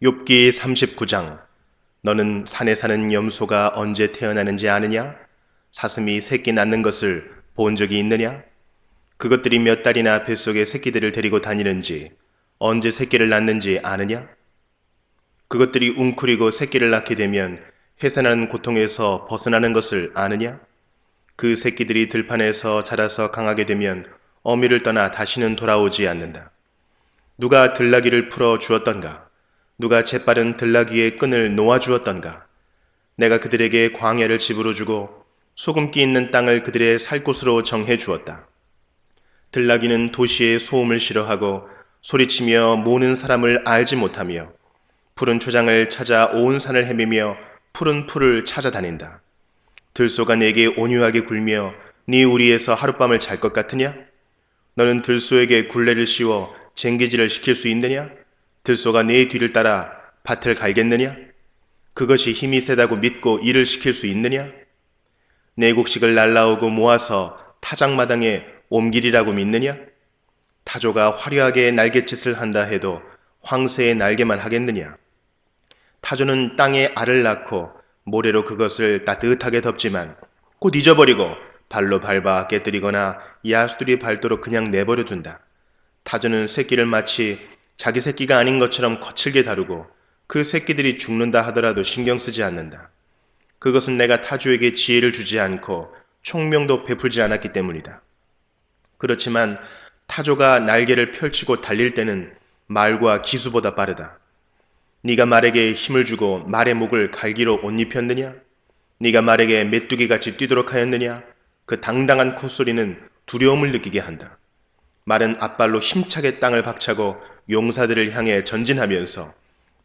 욥기 39장 너는 산에 사는 염소가 언제 태어나는지 아느냐? 사슴이 새끼 낳는 것을 본 적이 있느냐? 그것들이 몇 달이나 뱃속에 새끼들을 데리고 다니는지 언제 새끼를 낳는지 아느냐? 그것들이 웅크리고 새끼를 낳게 되면 해산하는 고통에서 벗어나는 것을 아느냐? 그 새끼들이 들판에서 자라서 강하게 되면 어미를 떠나 다시는 돌아오지 않는다. 누가 들나귀를 풀어 주었던가? 누가 재빠른 들나귀의 끈을 놓아주었던가. 내가 그들에게 광야를 집으로 주고 소금기 있는 땅을 그들의 살 곳으로 정해 주었다. 들나귀는 도시의 소음을 싫어하고 소리치며 모는 사람을 알지 못하며 푸른 초장을 찾아 온 산을 헤매며 푸른 풀을 찾아다닌다. 들소가 내게 온유하게 굴며 네 우리에서 하룻밤을 잘 것 같으냐? 너는 들소에게 굴레를 씌워 쟁기질을 시킬 수 있느냐? 들소가 내 네 뒤를 따라 밭을 갈겠느냐? 그것이 힘이 세다고 믿고 일을 시킬 수 있느냐? 내 네 곡식을 날라오고 모아서 타작마당에 옮기리라고 믿느냐? 타조가 화려하게 날갯짓을 한다 해도 황새의 날개만 하겠느냐? 타조는 땅에 알을 낳고 모래로 그것을 따뜻하게 덮지만 곧 잊어버리고 발로 밟아 깨뜨리거나 야수들이 밟도록 그냥 내버려 둔다. 타조는 새끼를 마치 자기 새끼가 아닌 것처럼 거칠게 다루고 그 새끼들이 죽는다 하더라도 신경 쓰지 않는다. 그것은 내가 타주에게 지혜를 주지 않고 총명도 베풀지 않았기 때문이다. 그렇지만 타조가 날개를 펼치고 달릴 때는 말과 기수보다 빠르다. 네가 말에게 힘을 주고 말의 목을 갈기로 옷 입혔느냐? 네가 말에게 메뚜기같이 뛰도록 하였느냐? 그 당당한 콧소리는 두려움을 느끼게 한다. 말은 앞발로 힘차게 땅을 박차고 용사들을 향해 전진하면서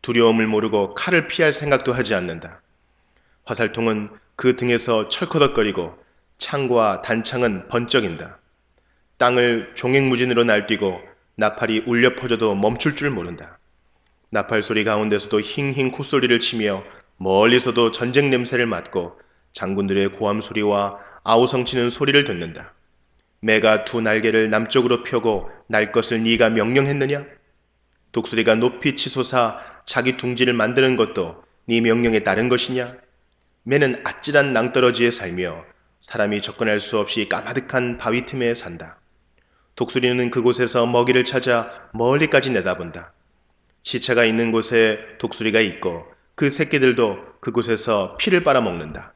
두려움을 모르고 칼을 피할 생각도 하지 않는다. 화살통은 그 등에서 철커덕거리고 창과 단창은 번쩍인다. 땅을 종횡무진으로 날뛰고 나팔이 울려 퍼져도 멈출 줄 모른다. 나팔 소리 가운데서도 힝힝 콧소리를 치며 멀리서도 전쟁 냄새를 맡고 장군들의 고함 소리와 아우성치는 소리를 듣는다. 매가 두 날개를 남쪽으로 펴고 날 것을 네가 명령했느냐? 독수리가 높이 치솟아 자기 둥지를 만드는 것도 네 명령에 따른 것이냐? 매는 아찔한 낭떠러지에 살며 사람이 접근할 수 없이 까마득한 바위 틈에 산다. 독수리는 그곳에서 먹이를 찾아 멀리까지 내다본다. 시체가 있는 곳에 독수리가 있고 그 새끼들도 그곳에서 피를 빨아먹는다.